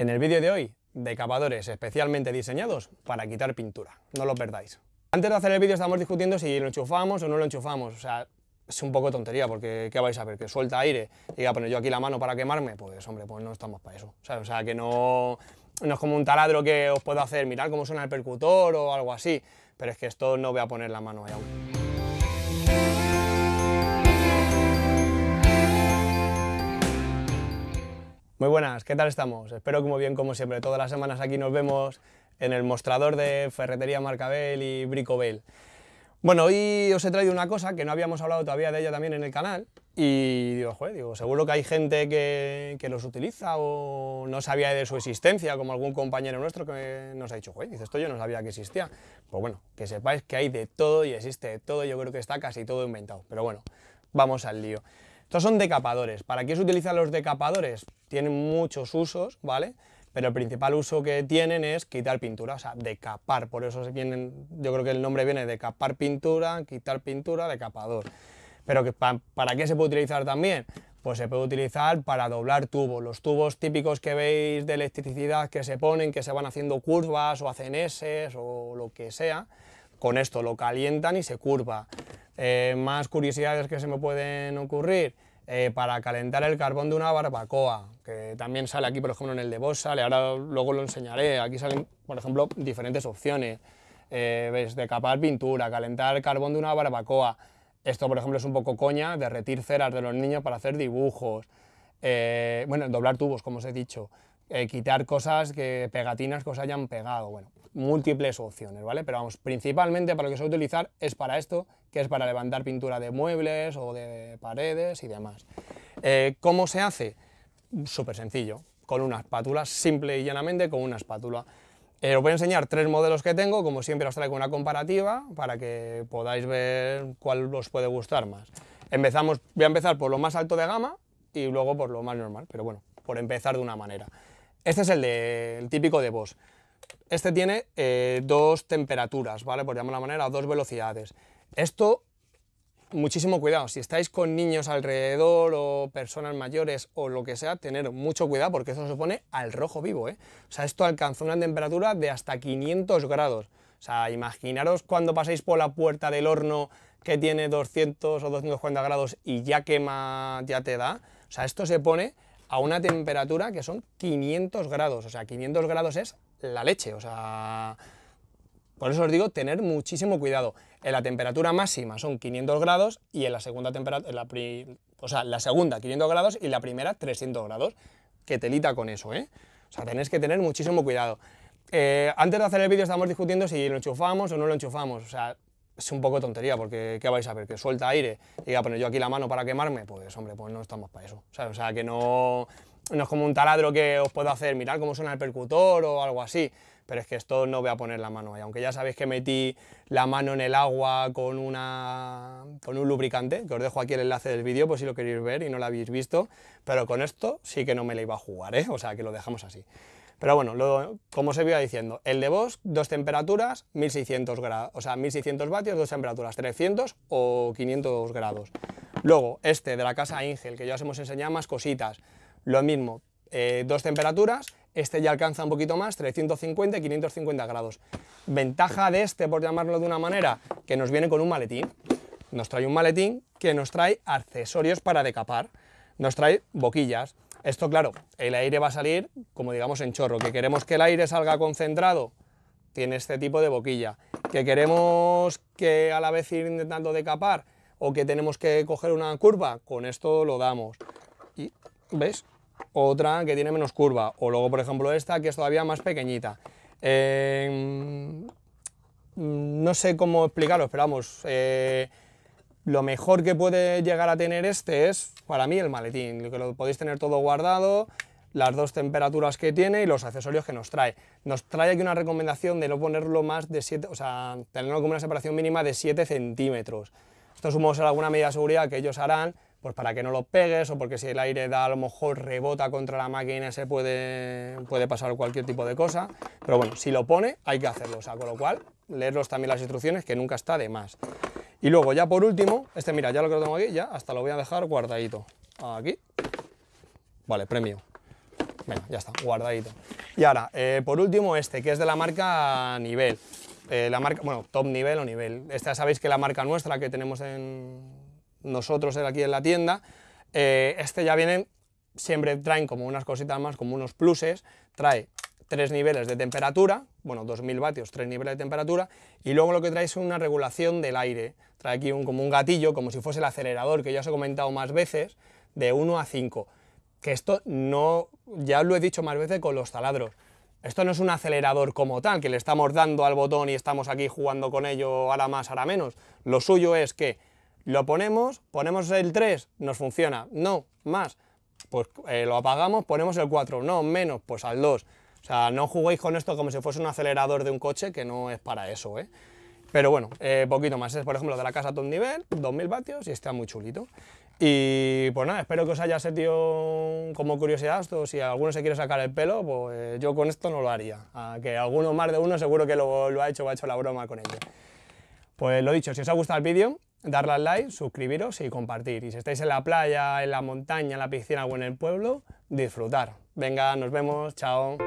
En el vídeo de hoy, de decapadores especialmente diseñados para quitar pintura, no lo perdáis. Antes de hacer el vídeo estamos discutiendo si lo enchufamos o no lo enchufamos, o sea, es un poco tontería porque ¿qué vais a ver? Que suelta aire y a poner yo aquí la mano para quemarme, pues hombre, pues no estamos para eso, O sea, que no, es como un taladro que os puedo hacer, mirar cómo suena el percutor o algo así, pero es que esto no voy a poner la mano ahí aún. Muy buenas, ¿qué tal estamos? Espero que bien como siempre. Todas las semanas aquí nos vemos en el mostrador de Ferretería Marcabel y Bricobel. Bueno, hoy os he traído una cosa que no habíamos hablado todavía de ella también en el canal y digo, joder, digo, seguro que hay gente que, los utiliza o no sabía de su existencia, como algún compañero nuestro que nos ha dicho, joder, dices esto yo no sabía que existía. Pues bueno, que sepáis que hay de todo y existe de todo, yo creo que está casi todo inventado, pero bueno, vamos al lío. Estos son decapadores. ¿Para qué se utilizan los decapadores? Tienen muchos usos, ¿vale? Pero el principal uso que tienen es quitar pintura, o sea, decapar. Por eso se yo creo que el nombre viene de decapar pintura, quitar pintura, decapador. Pero ¿para qué se puede utilizar también? Pues se puede utilizar para doblar tubos. Los tubos típicos que veis de electricidad que se ponen, que se van haciendo curvas o hacen S o lo que sea, con esto lo calientan y se curva. Eh, más curiosidades que se me pueden ocurrir, eh, para calentar el carbón de una barbacoa, que también sale aquí, por ejemplo, en el de Bossa le ahora luego lo enseñaré, aquí salen, por ejemplo, diferentes opciones, eh, ves, decapar pintura, calentar el carbón de una barbacoa, esto, por ejemplo, es un poco coña, derretir ceras de los niños para hacer dibujos, eh, bueno, doblar tubos, como os he dicho, eh, quitar cosas, que pegatinas que os hayan pegado, bueno, múltiples opciones, ¿vale? Pero vamos, principalmente para lo que se va a utilizar es para esto, que es para levantar pintura de muebles o de paredes y demás. Eh, ¿Cómo se hace? Súper sencillo, con una espátula, simple y llanamente con una espátula. Eh, os voy a enseñar tres modelos que tengo, como siempre os traigo una comparativa para que podáis ver cuál os puede gustar más. Empezamos, voy a empezar por lo más alto de gama y luego por lo más normal, pero bueno, por empezar de una manera. Este es el, típico de Bosch. Este tiene eh, dos temperaturas, ¿vale? Por llamarlo de una manera, dos velocidades. Esto, muchísimo cuidado. Si estáis con niños alrededor o personas mayores o lo que sea, tener mucho cuidado porque eso se pone al rojo vivo, ¿eh? O sea, esto alcanza una temperatura de hasta 500 grados. O sea, imaginaros cuando paséis por la puerta del horno que tiene 200 o 240 grados y ya quema, ya te da. O sea, esto se pone a una temperatura que son 500 grados. O sea, 500 grados es la leche. O sea, por eso os digo, tener muchísimo cuidado. En la temperatura máxima son 500 grados y en la segunda temperatura, o sea, la segunda 500 grados y la primera 300 grados. Que lita con eso, ¿eh? O sea, tenéis que tener muchísimo cuidado. Eh, antes de hacer el vídeo estamos discutiendo si lo enchufamos o no lo enchufamos. O sea, es un poco tontería, porque ¿qué vais a ver? Que suelta aire y a poner yo aquí la mano para quemarme, pues hombre, pues no estamos para eso. O sea, que no, no es como un taladro que os puedo hacer, mirar cómo suena el percutor o algo así, pero es que esto no voy a poner la mano ahí, aunque ya sabéis que metí la mano en el agua con, una, con un lubricante, que os dejo aquí el enlace del vídeo por si lo queréis ver y no lo habéis visto, pero con esto sí que no me la iba a jugar, ¿eh? o sea, que lo dejamos así. Pero bueno, lo, como se iba diciendo, el de Bosch, dos temperaturas, 1600 grados, o sea, 1600 vatios, dos temperaturas, 300 o 500 grados. Luego, este de la casa Ingel, que ya os hemos enseñado más cositas, lo mismo, eh, dos temperaturas, este ya alcanza un poquito más, 350 y 550 grados. Ventaja de este, por llamarlo de una manera, que nos viene con un maletín. Nos trae un maletín que nos trae accesorios para decapar. Nos trae boquillas, esto, claro, el aire va a salir, como digamos, en chorro. Que queremos que el aire salga concentrado, tiene este tipo de boquilla. Que queremos que a la vez ir intentando decapar o que tenemos que coger una curva, con esto lo damos. Y, ¿ves? Otra que tiene menos curva. O luego, por ejemplo, esta que es todavía más pequeñita. Eh, mm, no sé cómo explicarlo, esperamos. Eh, lo mejor que puede llegar a tener este es, para mí, el maletín, que lo podéis tener todo guardado, las dos temperaturas que tiene y los accesorios que nos trae. Nos trae aquí una recomendación de no ponerlo más de 7, o sea, tenerlo como una separación mínima de 7 centímetros. Esto modo ser alguna medida de seguridad que ellos harán, pues para que no lo pegues o porque si el aire da a lo mejor rebota contra la máquina se puede, puede pasar cualquier tipo de cosa. Pero bueno, si lo pone hay que hacerlo, o sea, con lo cual leerlos también las instrucciones que nunca está de más. Y luego ya por último, este mira, ya lo que lo tengo aquí, ya hasta lo voy a dejar guardadito. Aquí. Vale, premio. Venga, ya está, guardadito. Y ahora, eh, por último este, que es de la marca Nivel. Eh, la marca, bueno, top nivel o nivel. Esta sabéis que la marca nuestra que tenemos en nosotros aquí en la tienda, eh, este ya viene, siempre traen como unas cositas más, como unos pluses, trae tres niveles de temperatura, bueno, 2000 vatios, tres niveles de temperatura, y luego lo que trae es una regulación del aire. Trae aquí un, como un gatillo, como si fuese el acelerador, que ya os he comentado más veces, de 1 a 5. Que esto no, ya lo he dicho más veces con los taladros, esto no es un acelerador como tal, que le estamos dando al botón y estamos aquí jugando con ello ahora más, ahora menos. Lo suyo es que lo ponemos, ponemos el 3, nos funciona, no, más, pues eh, lo apagamos, ponemos el 4, no, menos, pues al 2. O sea, no juguéis con esto como si fuese un acelerador de un coche, que no es para eso, ¿eh? Pero bueno, eh, poquito más. Es, ¿eh? por ejemplo, de la casa un Nivel, 2000 vatios y está muy chulito. Y pues nada, espero que os haya sentido como curiosidad esto. Si alguno se quiere sacar el pelo, pues yo con esto no lo haría. que alguno más de uno seguro que lo, ha hecho o ha hecho la broma con ello. Pues lo dicho, si os ha gustado el vídeo, darle al like, suscribiros y compartir. Y si estáis en la playa, en la montaña, en la piscina o en el pueblo, disfrutar. Venga, nos vemos, chao.